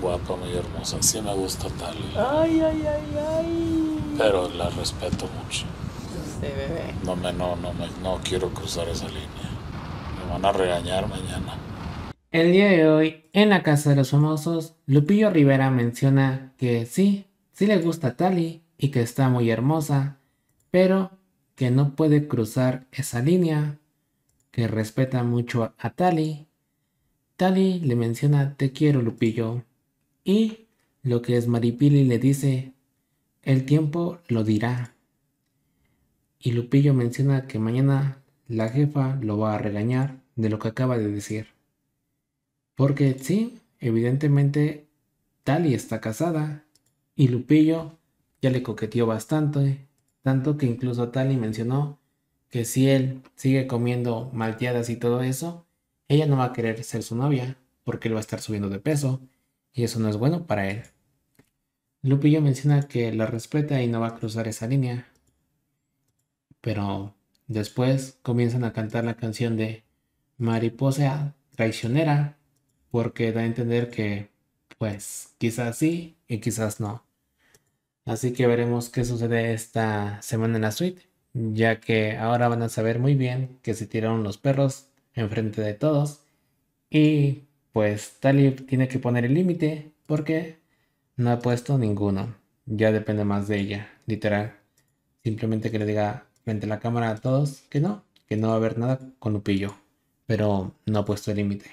guapa, muy hermosa. Sí me gusta Tali. Eh. Ay, ay, ay, ay. Pero la respeto mucho. Este bebé. No me, no, no no quiero cruzar esa línea. Me van a regañar mañana. El día de hoy, en la Casa de los Famosos, Lupillo Rivera menciona que sí, sí le gusta a Tali y que está muy hermosa, pero que no puede cruzar esa línea, que respeta mucho a Tali Tali le menciona te quiero Lupillo, y lo que es maripili le dice, el tiempo lo dirá. Y Lupillo menciona que mañana la jefa lo va a regañar de lo que acaba de decir. Porque sí, evidentemente Tali está casada y Lupillo ya le coqueteó bastante, tanto que incluso Tali mencionó que si él sigue comiendo malteadas y todo eso, ella no va a querer ser su novia porque él va a estar subiendo de peso y eso no es bueno para él. Lupillo menciona que la respeta y no va a cruzar esa línea, pero después comienzan a cantar la canción de Mariposa traicionera, porque da a entender que, pues, quizás sí y quizás no. Así que veremos qué sucede esta semana en la suite, ya que ahora van a saber muy bien que se tiraron los perros enfrente de todos y pues Talib tiene que poner el límite porque no ha puesto ninguno. Ya depende más de ella, literal. Simplemente que le diga frente a la cámara a todos que no, que no va a haber nada con Lupillo, pero no ha puesto el límite.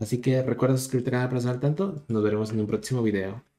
Así que recuerda suscribirte al canal para estar al tanto. Nos veremos en un próximo video.